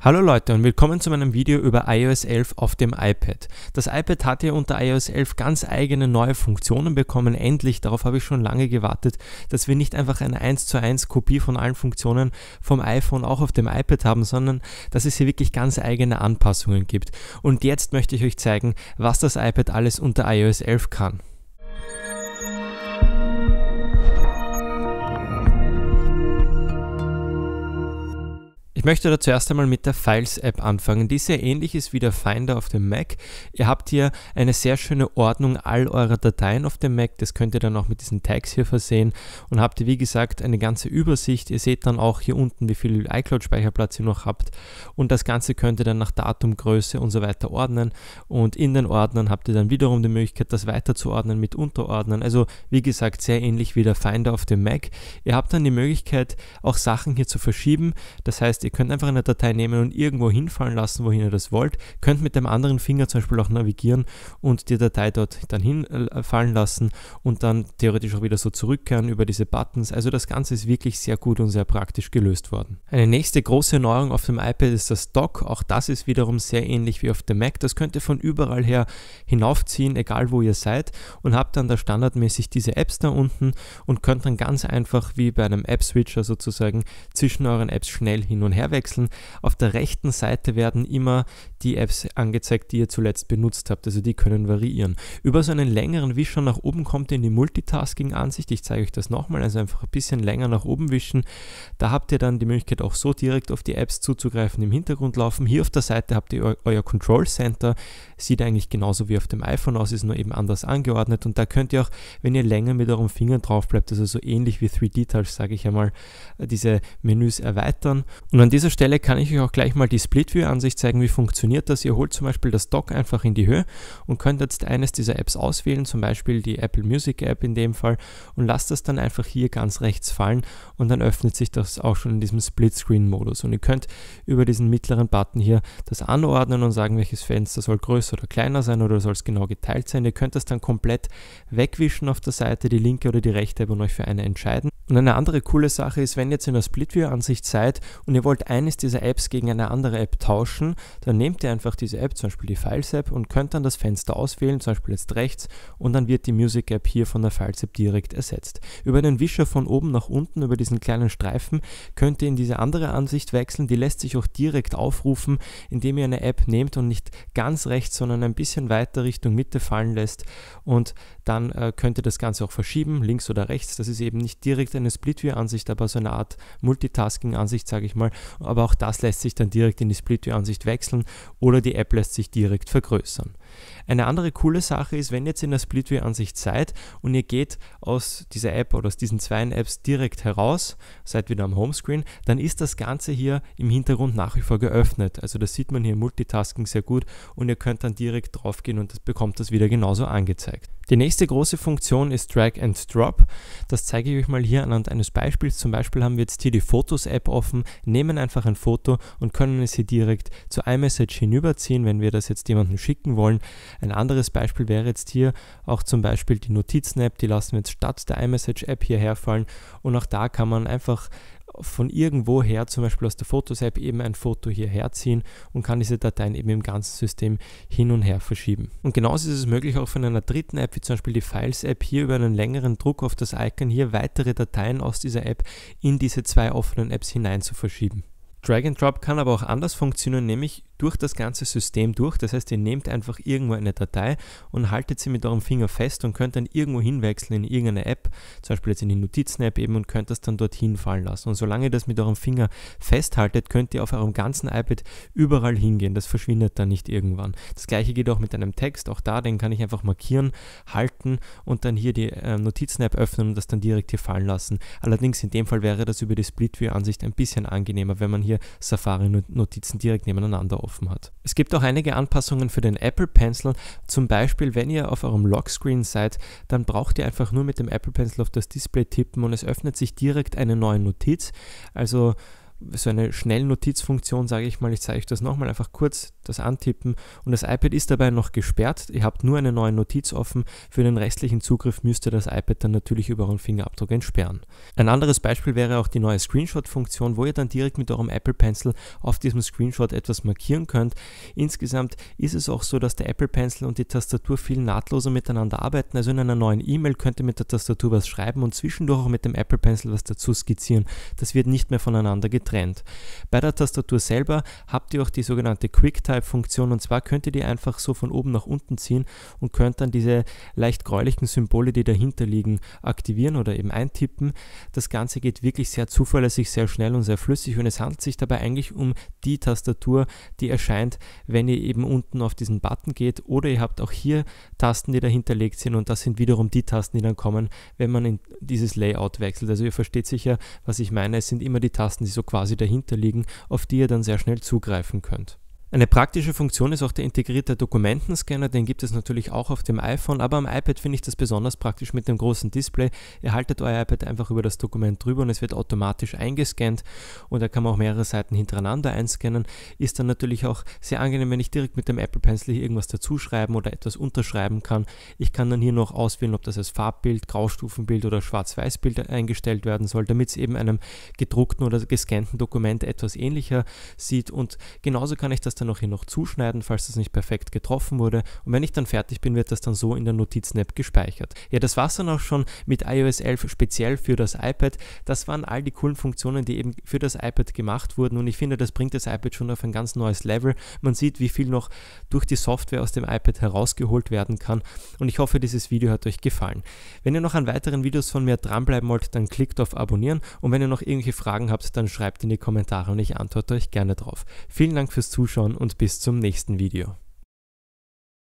Hallo Leute und willkommen zu meinem Video über iOS 11 auf dem iPad. Das iPad hat ja unter iOS 11 ganz eigene neue Funktionen bekommen, endlich, darauf habe ich schon lange gewartet, dass wir nicht einfach eine 1 zu 1 Kopie von allen Funktionen vom iPhone auch auf dem iPad haben, sondern dass es hier wirklich ganz eigene Anpassungen gibt. Und jetzt möchte ich euch zeigen, was das iPad alles unter iOS 11 kann. Ich möchte da zuerst einmal mit der Files-App anfangen. Die sehr ähnlich ist wie der Finder auf dem Mac. Ihr habt hier eine sehr schöne Ordnung all eurer Dateien auf dem Mac. Das könnt ihr dann auch mit diesen Tags hier versehen und habt ihr, wie gesagt, eine ganze Übersicht. Ihr seht dann auch hier unten, wie viel iCloud-Speicherplatz ihr noch habt. Und das Ganze könnt ihr dann nach Datum, Größe und so weiter ordnen. Und in den Ordnern habt ihr dann wiederum die Möglichkeit, das weiterzuordnen mit Unterordnern. Also, wie gesagt, sehr ähnlich wie der Finder auf dem Mac. Ihr habt dann die Möglichkeit, auch Sachen hier zu verschieben. Das heißt, Ihr könnt einfach eine Datei nehmen und irgendwo hinfallen lassen, wohin ihr das wollt. Könnt mit dem anderen Finger zum Beispiel auch navigieren und die Datei dort dann hinfallen äh, lassen und dann theoretisch auch wieder so zurückkehren über diese Buttons. Also das Ganze ist wirklich sehr gut und sehr praktisch gelöst worden. Eine nächste große Neuerung auf dem iPad ist das Dock. Auch das ist wiederum sehr ähnlich wie auf dem Mac. Das könnt ihr von überall her hinaufziehen, egal wo ihr seid und habt dann da standardmäßig diese Apps da unten und könnt dann ganz einfach wie bei einem App-Switcher sozusagen zwischen euren Apps schnell hin und her her wechseln. Auf der rechten Seite werden immer die Apps angezeigt, die ihr zuletzt benutzt habt. Also die können variieren. Über so einen längeren Wischer nach oben kommt ihr in die Multitasking-Ansicht. Ich zeige euch das nochmal. Also einfach ein bisschen länger nach oben wischen. Da habt ihr dann die Möglichkeit, auch so direkt auf die Apps zuzugreifen, im Hintergrund laufen. Hier auf der Seite habt ihr euer Control Center. Sieht eigentlich genauso wie auf dem iPhone aus, ist nur eben anders angeordnet. Und da könnt ihr auch, wenn ihr länger mit eurem Finger drauf bleibt, also so ähnlich wie 3D-Touch, sage ich einmal, äh, diese Menüs erweitern. Und an an dieser Stelle kann ich euch auch gleich mal die Split View Ansicht zeigen, wie funktioniert das. Ihr holt zum Beispiel das Dock einfach in die Höhe und könnt jetzt eines dieser Apps auswählen, zum Beispiel die Apple Music App in dem Fall und lasst das dann einfach hier ganz rechts fallen und dann öffnet sich das auch schon in diesem Split Screen Modus und ihr könnt über diesen mittleren Button hier das anordnen und sagen, welches Fenster soll größer oder kleiner sein oder soll es genau geteilt sein. Ihr könnt das dann komplett wegwischen auf der Seite, die linke oder die rechte App und euch für eine entscheiden. Und eine andere coole Sache ist, wenn ihr jetzt in der Split View Ansicht seid und ihr wollt wollt eines dieser Apps gegen eine andere App tauschen, dann nehmt ihr einfach diese App, zum Beispiel die Files App, und könnt dann das Fenster auswählen, zum Beispiel jetzt rechts, und dann wird die Music App hier von der Files App direkt ersetzt. Über den Wischer von oben nach unten, über diesen kleinen Streifen, könnt ihr in diese andere Ansicht wechseln. Die lässt sich auch direkt aufrufen, indem ihr eine App nehmt und nicht ganz rechts, sondern ein bisschen weiter Richtung Mitte fallen lässt. Und dann äh, könnt ihr das Ganze auch verschieben, links oder rechts. Das ist eben nicht direkt eine Split-View-Ansicht, aber so eine Art Multitasking-Ansicht, sage ich mal. Aber auch das lässt sich dann direkt in die Split-View-Ansicht wechseln oder die App lässt sich direkt vergrößern. Eine andere coole Sache ist, wenn ihr jetzt in der Splitway-Ansicht seid und ihr geht aus dieser App oder aus diesen zwei Apps direkt heraus, seid wieder am Homescreen, dann ist das Ganze hier im Hintergrund nach wie vor geöffnet. Also das sieht man hier im Multitasking sehr gut und ihr könnt dann direkt drauf gehen und das bekommt das wieder genauso angezeigt. Die nächste große Funktion ist Drag and Drop. Das zeige ich euch mal hier anhand eines Beispiels. Zum Beispiel haben wir jetzt hier die Fotos-App offen, nehmen einfach ein Foto und können es hier direkt zu iMessage hinüberziehen, wenn wir das jetzt jemandem schicken wollen einstellen. Ein anderes Beispiel wäre jetzt hier auch zum Beispiel die Notizen-App, die lassen wir jetzt statt der iMessage-App hierher fallen und auch da kann man einfach von irgendwoher, zum Beispiel aus der Fotos-App, eben ein Foto hierher ziehen und kann diese Dateien eben im ganzen System hin und her verschieben. Und genauso ist es möglich, auch von einer dritten App, wie zum Beispiel die Files-App, hier über einen längeren Druck auf das Icon hier weitere Dateien aus dieser App in diese zwei offenen Apps hinein zu verschieben. Drag and Drop kann aber auch anders funktionieren, nämlich durch das ganze System durch. Das heißt, ihr nehmt einfach irgendwo eine Datei und haltet sie mit eurem Finger fest und könnt dann irgendwo hinwechseln in irgendeine App, zum Beispiel jetzt in die Notizen-App eben und könnt das dann dorthin fallen lassen. Und solange ihr das mit eurem Finger festhaltet, könnt ihr auf eurem ganzen iPad überall hingehen. Das verschwindet dann nicht irgendwann. Das gleiche geht auch mit einem Text. Auch da, den kann ich einfach markieren, halten und dann hier die äh, Notizen-App öffnen und das dann direkt hier fallen lassen. Allerdings in dem Fall wäre das über die Split-View-Ansicht ein bisschen angenehmer, wenn man hier Safari-Notizen direkt nebeneinander offen hat. Es gibt auch einige Anpassungen für den Apple Pencil. Zum Beispiel, wenn ihr auf eurem Lockscreen seid, dann braucht ihr einfach nur mit dem Apple Pencil auf das Display tippen und es öffnet sich direkt eine neue Notiz. Also so eine Schnellnotizfunktion, sage ich mal. Ich zeige euch das nochmal, einfach kurz das antippen. Und das iPad ist dabei noch gesperrt. Ihr habt nur eine neue Notiz offen. Für den restlichen Zugriff müsst ihr das iPad dann natürlich über euren Fingerabdruck entsperren. Ein anderes Beispiel wäre auch die neue Screenshot-Funktion, wo ihr dann direkt mit eurem Apple Pencil auf diesem Screenshot etwas markieren könnt. Insgesamt ist es auch so, dass der Apple Pencil und die Tastatur viel nahtloser miteinander arbeiten. Also in einer neuen E-Mail könnt ihr mit der Tastatur was schreiben und zwischendurch auch mit dem Apple Pencil was dazu skizzieren. Das wird nicht mehr voneinander getrennt getrennt. Bei der Tastatur selber habt ihr auch die sogenannte QuickType-Funktion und zwar könnt ihr die einfach so von oben nach unten ziehen und könnt dann diese leicht gräulichen Symbole, die dahinter liegen, aktivieren oder eben eintippen. Das Ganze geht wirklich sehr zuverlässig, sehr schnell und sehr flüssig und es handelt sich dabei eigentlich um die Tastatur, die erscheint, wenn ihr eben unten auf diesen Button geht oder ihr habt auch hier Tasten, die dahinter liegt sind und das sind wiederum die Tasten, die dann kommen, wenn man in dieses Layout wechselt. Also ihr versteht sicher, was ich meine. Es sind immer die Tasten, die so quasi quasi dahinter liegen, auf die ihr dann sehr schnell zugreifen könnt. Eine praktische Funktion ist auch der integrierte Dokumentenscanner, den gibt es natürlich auch auf dem iPhone, aber am iPad finde ich das besonders praktisch mit dem großen Display. Ihr haltet euer iPad einfach über das Dokument drüber und es wird automatisch eingescannt und da kann man auch mehrere Seiten hintereinander einscannen. Ist dann natürlich auch sehr angenehm, wenn ich direkt mit dem Apple Pencil hier irgendwas dazuschreiben oder etwas unterschreiben kann. Ich kann dann hier noch auswählen, ob das als Farbbild, Graustufenbild oder Schwarz-Weiß-Bild eingestellt werden soll, damit es eben einem gedruckten oder gescannten Dokument etwas ähnlicher sieht und genauso kann ich das dann auch hier noch zuschneiden, falls das nicht perfekt getroffen wurde. Und wenn ich dann fertig bin, wird das dann so in der Notizen-App gespeichert. Ja, das war es dann auch schon mit iOS 11 speziell für das iPad. Das waren all die coolen Funktionen, die eben für das iPad gemacht wurden. Und ich finde, das bringt das iPad schon auf ein ganz neues Level. Man sieht, wie viel noch durch die Software aus dem iPad herausgeholt werden kann. Und ich hoffe, dieses Video hat euch gefallen. Wenn ihr noch an weiteren Videos von mir dranbleiben wollt, dann klickt auf Abonnieren. Und wenn ihr noch irgendwelche Fragen habt, dann schreibt in die Kommentare und ich antworte euch gerne drauf. Vielen Dank fürs Zuschauen Zuschauen und bis zum nächsten Video.